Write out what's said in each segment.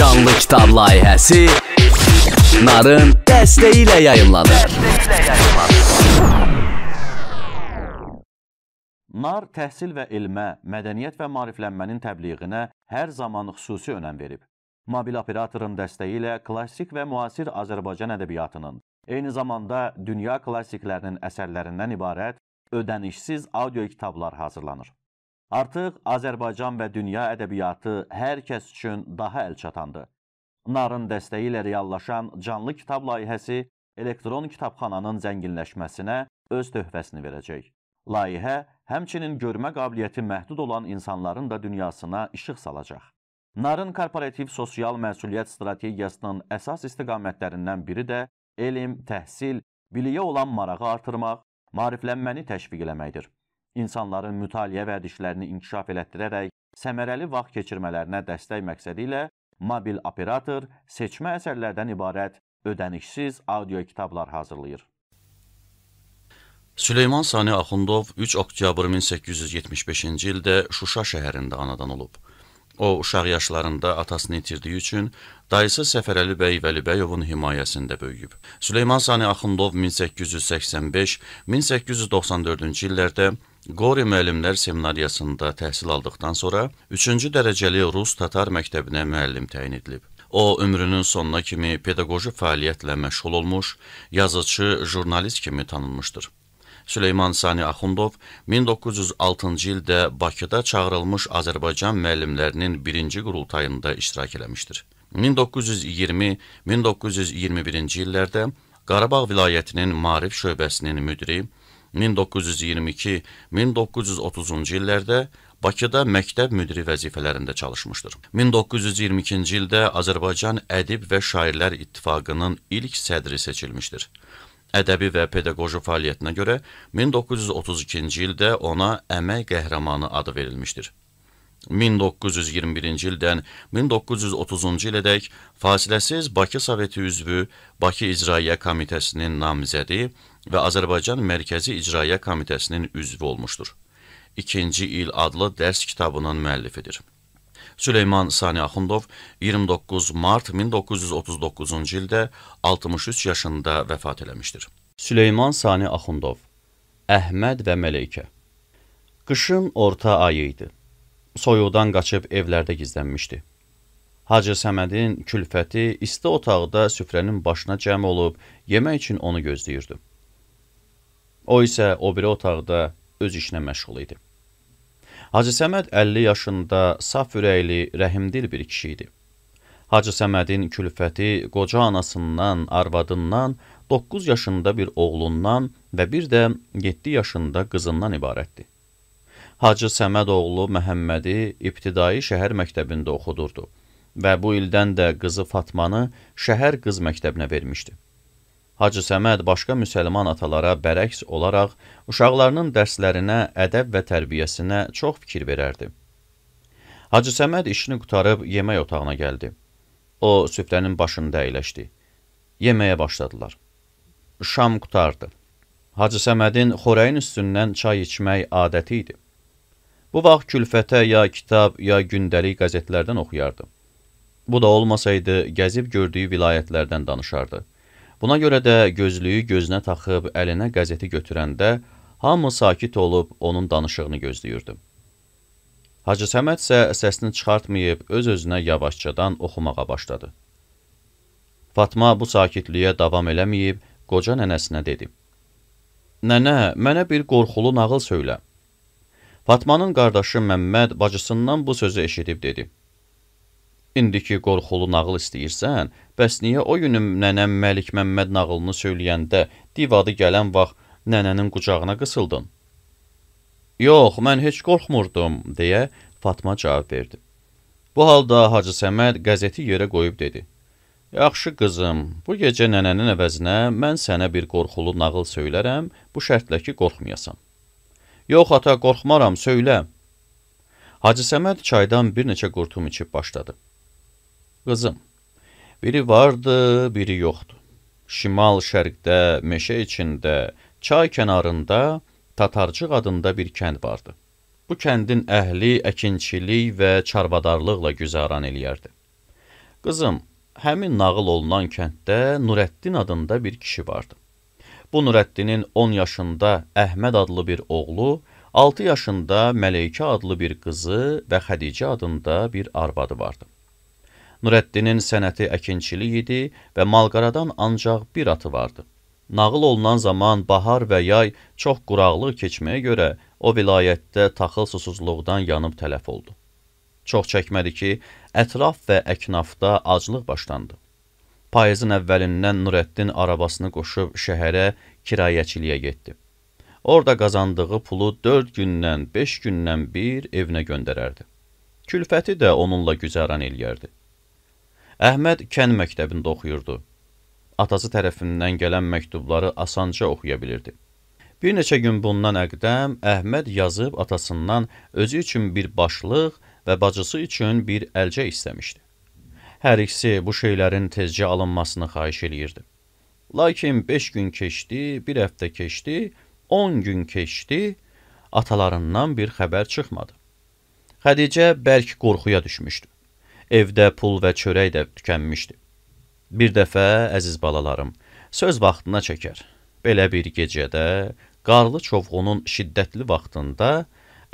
canlı kitab layihəsi Narın dəstəyi ilə yayımlanır. Nar təhsil və elmə, mədəniyyət və maariflənmənin təbliğinə hər zaman xüsusi önəm verib. Mobil operatorun dəstəyi ilə klassik və müasir Azərbaycan ədəbiyyatının, eyni zamanda dünya klassiklərinin əsərlərindən ibarət ödənişsiz audio kitablar hazırlanır. Artıq Azərbaycan və dünya ədəbiyyatı hər kəs üçün daha əlçatandır. Narın dəstəyi ilə reallaşan canlı kitab layihəsi elektron kitabxananın zənginləşməsinə öz töhfəsini verəcək. Layihə həmçinin görmə qabiliyyəti məhdud olan insanların da dünyasına işıq salacaq. Narın korporativ sosial məsuliyyət strategiyasının əsas istiqamətlərindən biri də elm, təhsil, biliyə olan marağı artırmaq, maariflənməni təşviq eləməkdir insanların mütaliə vərdişlərini inkişaf elətdirərək səmərəli vaxt keçirmələrinə dəstək məqsədi ilə mobil operator seçmə əsərlərdən ibarət ödənişsiz audio kitablar hazırlayır. Süleyman Sani Axundov 3 oktyabr 1875-ci ildə Şuşa şəhərində anadan olub. O, uşaq yaşlarında atasını itirdiyi üçün dayısı Səfərəli bəy Vəlibəyovun himayəsində böyüyüb. Süleyman Sani Axundov 1885-1894-cü illərdə Qori müəllimlər seminariyasında təhsil aldıqdan sonra 3-cü dərəcəli Rus-Tatar məktəbinə müəllim təyin edilib. O, ömrünün sonuna kimi pedaqoji fəaliyyətlə məşğul olmuş, yazıcı, jurnalist kimi tanınmışdır. Süleyman Sani Axundov 1906-cı ildə Bakıda çağırılmış Azərbaycan müəllimlərinin birinci qurultayında iştirak eləmişdir. 1920-1921-ci illərdə Qarabağ vilayətinin Marif şöbəsinin müdiri, 1922-1930-cu illərdə Bakıda məktəb müdiri vəzifələrində çalışmışdır. 1922-ci ildə Azərbaycan Ədib və Şairlər İttifaqının ilk sədri seçilmişdir. Ədəbi və pedaqoji fəaliyyətinə görə 1932-ci ildə ona Əmək Qəhrəmanı adı verilmişdir. 1921-ci ildən 1930-cu ilədək fasiləsiz Bakı Soveti üzvü, Bakı İcraiyyə Komitəsinin namizədi və Azərbaycan Mərkəzi İcraiyyə Komitəsinin üzvü olmuşdur. İkinci il adlı dərs kitabının müəllifidir. Süleyman Sani Axundov 29 mart 1939-cu ildə 63 yaşında vəfat eləmişdir. Süleyman Sani Axundov Əhməd və Mələykə Qışın orta ayı idi soyuqdan qaçıb evlərdə gizlənmişdi. Hacı Səmədin külfəti isti otaqda süfrənin başına cəm olub, yemək üçün onu gözləyirdi. O isə o biri otaqda öz işinə məşğul idi. Hacı Səməd 50 yaşında saf ürəkli, rəhimdil bir kişi idi. Hacı Səmədin külfəti qoca anasından, arvadından, 9 yaşında bir oğlundan və bir də 7 yaşında qızından ibarətdir. Hacı Səmədoğlu Məhəmmədi ibtidai şəhər məktəbində oxudurdu və bu ildən də qızı Fatmanı şəhər qız məktəbinə vermişdi. Hacı Səməd başqa müsəlman atalara bərəks olaraq uşaqlarının dərslərinə, ədəb və tərbiyəsinə çox fikir verərdi. Hacı Səməd işini qutarıb yemək otağına gəldi. O, süfrənin başında əyləşdi. Yeməyə başladılar. Şam qutardı. Hacı Səmədin xorəyin üstündən çay içmək adəti idi. Bu vaxt külfətə ya kitab, ya gündəlik qəzetlərdən oxuyardı. Bu da olmasaydı, gəzib gördüyü vilayətlərdən danışardı. Buna görə də gözlüyü gözünə taxıb əlinə qəzeti götürəndə hamı sakit olub onun danışığını gözləyirdi. Hacı Səməd isə səsini çıxartmayıb öz-özünə yavaşcadan oxumağa başladı. Fatma bu sakitliyə davam eləməyib qoca nənəsinə dedi. Nənə, mənə bir qorxulu nağıl söylə. Fatmanın qardaşı Məmməd bacısından bu sözü eşidib dedi. İndiki qorxulu nağıl istəyirsən, bəs niyə o günü nənəm Məlik Məmməd nağılını söyləyəndə divadı gələn vaxt nənənin qucağına qısıldın? Yox, mən heç qorxmurdum, deyə Fatma cavab verdi. Bu halda Hacı Səməd qəzeti yerə qoyub dedi. Yaxşı qızım, bu gecə nənənin əvəzinə mən sənə bir qorxulu nağıl söylərəm, bu şərtlə ki, qorxmayasan. Yox, ata, qorxmaram, söylə. Hacı Səməd çaydan bir neçə qurtum içib başladı. Qızım, biri vardı, biri yoxdu. Şimal-şərqdə, meşə içində, çay kənarında Tatarcıq adında bir kənd vardı. Bu kəndin əhli əkinçilik və çarvadarlıqla güzaran eləyərdi. Qızım, həmin nağıl olunan kənddə Nurəddin adında bir kişi vardı. Bu Nurəddinin 10 yaşında Əhməd adlı bir oğlu, 6 yaşında Mələykə adlı bir qızı və Xədicə adında bir arvadı vardı. Nurəddinin sənəti əkinçilik idi və malqaradan ancaq bir atı vardı. Nağıl olunan zaman bahar və yay çox quraqlıq keçməyə görə o vilayətdə taxıl susuzluqdan yanıb tələf oldu. Çox çəkmədi ki, ətraf və əknafda aclıq başlandı. Payızın əvvəlindən Nurəddin arabasını qoşub şəhərə kirayəçiliyə getdi. Orada qazandığı pulu 4 gündən, 5 gündən bir evinə göndərərdi. Külfəti də onunla güzəran eləyərdi. Əhməd kənd məktəbində oxuyurdu. Atası tərəfindən gələn məktubları asanca oxuya bilirdi. Bir neçə gün bundan əqdəm Əhməd yazıb atasından özü üçün bir başlıq və bacısı üçün bir əlcə istəmişdi. Hər ikisi bu şeylərin tezcə alınmasını xahiş eləyirdi. Lakin 5 gün keçdi, 1 həftə keçdi, 10 gün keçdi, atalarından bir xəbər çıxmadı. Xədicə bərk qorxuya düşmüşdü. Evdə pul və çörək də tükənmişdi. Bir dəfə, əziz balalarım, söz vaxtına çəkər. Belə bir gecədə, qarlı çovğunun şiddətli vaxtında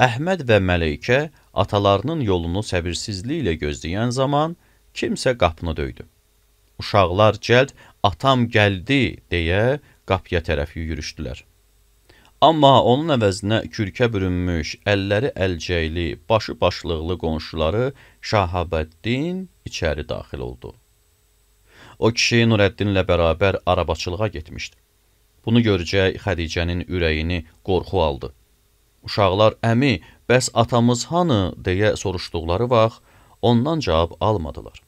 Əhməd və Məleykə atalarının yolunu səbirsizliklə gözləyən zaman kimsə qapını döydü. Uşaqlar cəld atam gəldi deyə qapıya tərəf yürüşdülər. Amma onun əvəzinə kürkə bürünmüş, əlləri əlcəkli, başı başlıqlı qonşuları Şahabəddin içəri daxil oldu. O kişi Nurəddinlə bərabər arabaçılığa getmişdi. Bunu görəcək Xədicənin ürəyini qorxu aldı. Uşaqlar, əmi, bəs atamız hanı, deyə soruşduqları vaxt ondan cavab almadılar.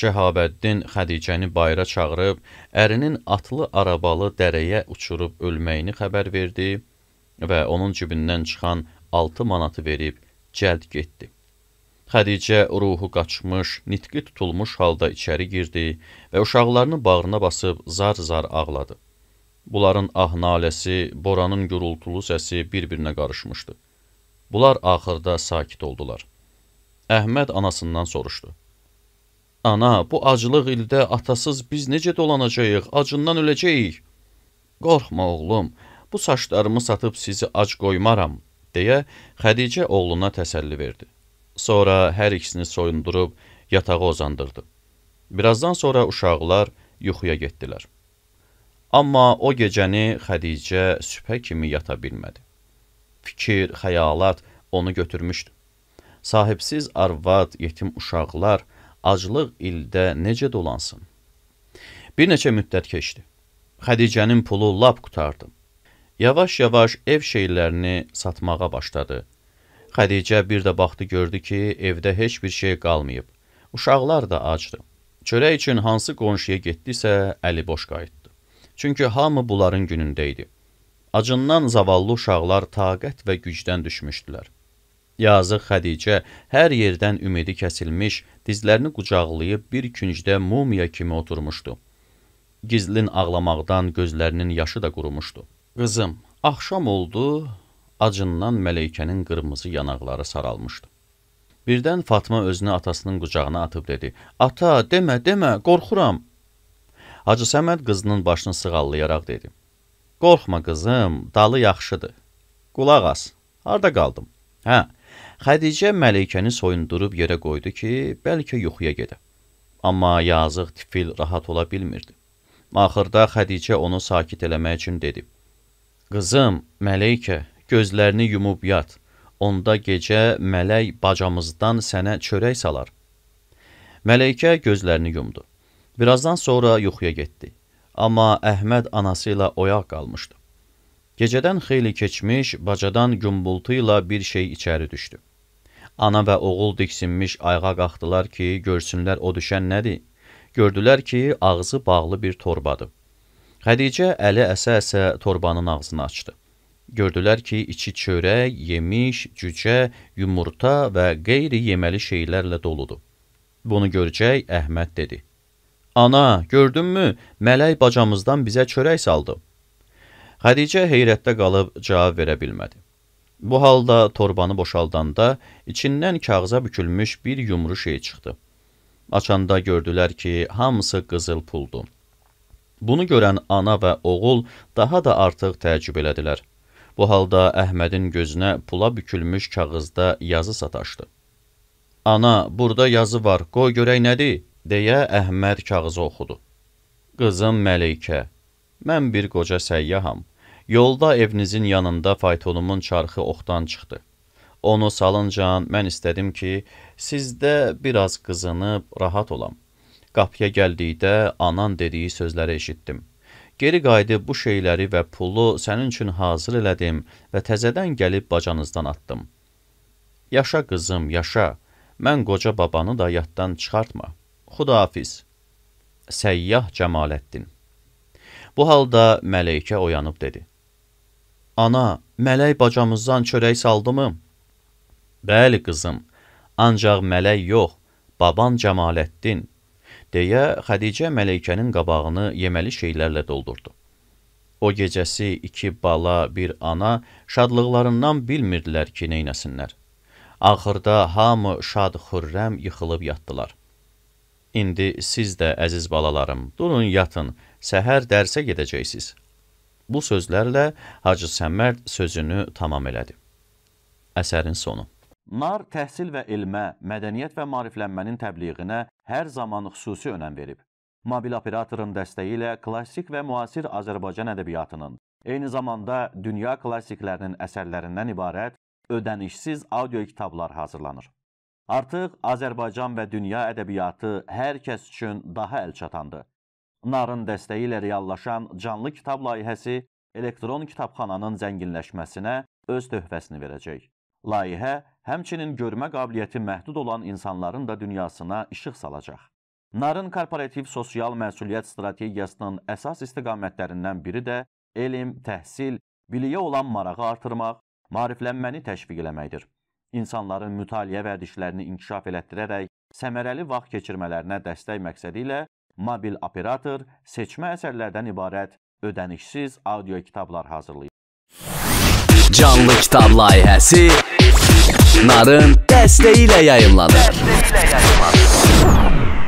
Şəhabəddin Xədicəni bayıra çağırıb, ərinin atlı arabalı dərəyə uçurub ölməyini xəbər verdi və onun cibindən çıxan 6 manatı verib cəld getdi. Xədicə ruhu qaçmış, nitqi tutulmuş halda içəri girdi və uşaqlarını bağrına basıb zar-zar ağladı. Bunların ah-naləsi, boranın gürültülü səsi bir-birinə qarışmışdı. Bunlar axırda sakit oldular. Əhməd anasından soruşdu. Ana, bu aclıq ildə atasız biz necə dolanacağıq, acından öləcəyik. Qorxma oğlum, bu saçlarımı satıb sizi ac qoymaram, deyə Xədicə oğluna təsəlli verdi. Sonra hər ikisini soyundurub yatağa ozandırdı. Birazdan sonra uşaqlar yuxuya getdilər. Amma o gecəni Xədicə sübhə kimi yata bilmədi. Fikir, xəyalat onu götürmüşdü. Sahibsiz arvad, yetim uşaqlar aclıq ildə necə dolansın? Bir neçə müddət keçdi. Xədicənin pulu lap qutardı. Yavaş-yavaş ev şeylərini satmağa başladı. Xədicə bir də baxdı gördü ki, evdə heç bir şey qalmayıb. Uşaqlar da acdı. Çörək üçün hansı qonşuya getdisə, əli boş qayıtdı. Çünki hamı bunların günündə idi. Acından zavallı uşaqlar taqət və gücdən düşmüşdülər. Yazıq Xədicə hər yerdən ümidi kəsilmiş, dizlərini qucaqlayıb bir küncdə mumiya kimi oturmuşdu. Gizlin ağlamaqdan gözlərinin yaşı da qurumuşdu. Qızım, axşam oldu, acından Mələykənin qırmızı yanaqları saralmışdı. Birdən Fatma özünü atasının qucağına atıb dedi, Ata, demə, demə, qorxuram. Hacı Səməd qızının başını sığallayaraq dedi, Qorxma qızım, dalı yaxşıdır. Qulaq as, harada qaldım? Hə, Xədicə Məlikəni soyundurub yerə qoydu ki, bəlkə yuxuya gedə. Amma yazıq tifil rahat ola bilmirdi. Axırda Xədicə onu sakit eləmək üçün dedi. Qızım, Məleykə, gözlərini yumub yat. Onda gecə mələk bacamızdan sənə çörək salar. Məleykə gözlərini yumdu. Birazdan sonra yuxuya getdi. Amma Əhməd anası ilə oyaq qalmışdı. Gecədən xeyli keçmiş, bacadan gümbultu ilə bir şey içəri düşdü. Ana və oğul diksinmiş ayağa qalxdılar ki, görsünlər o düşən nədir? Gördülər ki, ağzı bağlı bir torbadır. Xədicə əli əsə-əsə torbanın ağzını açdı. Gördülər ki, içi çörək, yemiş, cücə, yumurta və qeyri-yeməli şeylərlə doludur. Bunu görəcək Əhməd dedi. Ana, gördünmü, mələk bacamızdan bizə çörək saldı. Xədicə heyrətdə qalıb cavab verə bilmədi. Bu halda torbanı boşaldanda içindən kağıza bükülmüş bir yumru şey çıxdı. Açanda gördülər ki, hamısı qızıl puldu. Bunu görən ana və oğul daha da artıq təəccüb elədilər. Bu halda Əhmədin gözünə pula bükülmüş kağızda yazı sataşdı. Ana, burada yazı var, qoy görək nədir, deyə Əhməd kağızı oxudu. Qızım Məleykə, mən bir qoca səyyaham. Yolda evinizin yanında faytonumun çarxı oxdan çıxdı. Onu salıncan mən istədim ki, sizdə biraz qızınıb rahat olam. Qapıya gəldikdə anan dediyi sözləri eşitdim. Geri qayıdıb bu şeyləri və pulu sənin üçün hazır elədim və təzədən gəlib bacanızdan atdım. Yaşa qızım, yaşa. Mən qoca babanı da yaddan çıxartma. Xudahafiz. Səyyah Cəmaləddin. Bu halda mələkə oyanıb dedi. Ana, mələk bacamızdan çörək saldımı? Bəli, qızım, ancaq mələk yox, baban Cəmaləddin, deyə Xədicə mələkənin qabağını yeməli şeylərlə doldurdu. O gecəsi iki bala, bir ana şadlıqlarından bilmirdilər ki, neynəsinlər. Axırda hamı şad xürrəm yıxılıb yatdılar. İndi siz də, əziz balalarım, durun yatın, səhər dərsə gedəcəksiniz.'' Bu sözlərlə Hacı Səmməd sözünü tamam elədi. Əsərin sonu. Nar təhsil və elmə, mədəniyyət və maariflənmənin təbliğinə hər zaman xüsusi önəm verib. Mobil operatorun dəstəyi ilə klassik və müasir Azərbaycan ədəbiyyatının, eyni zamanda dünya klassiklərinin əsərlərindən ibarət ödənişsiz audio kitablar hazırlanır. Artıq Azərbaycan və dünya ədəbiyyatı hər kəs üçün daha əlçatandır. Narın dəstəyi ilə reallaşan canlı kitab layihəsi elektron kitabxananın zənginləşməsinə öz töhfəsini verəcək. Layihə həmçinin görmə qabiliyyəti məhdud olan insanların da dünyasına işıq salacaq. Narın korporativ sosial məsuliyyət strategiyasının əsas istiqamətlərindən biri də elm, təhsil, biliyə olan marağı artırmaq, maariflənməni təşviq eləməkdir. İnsanların mütaliə vərdişlərini inkişaf elətdirərək səmərəli vaxt keçirmələrinə dəstək məqsədi ilə Mobil operator seçmə əsərlərdən ibarət ödənişsiz audio kitablar hazırlayır. Canlı kitab layihəsi Narın dəstəyi ilə yayımlanır. Dəstəyi ilə yayımlanır.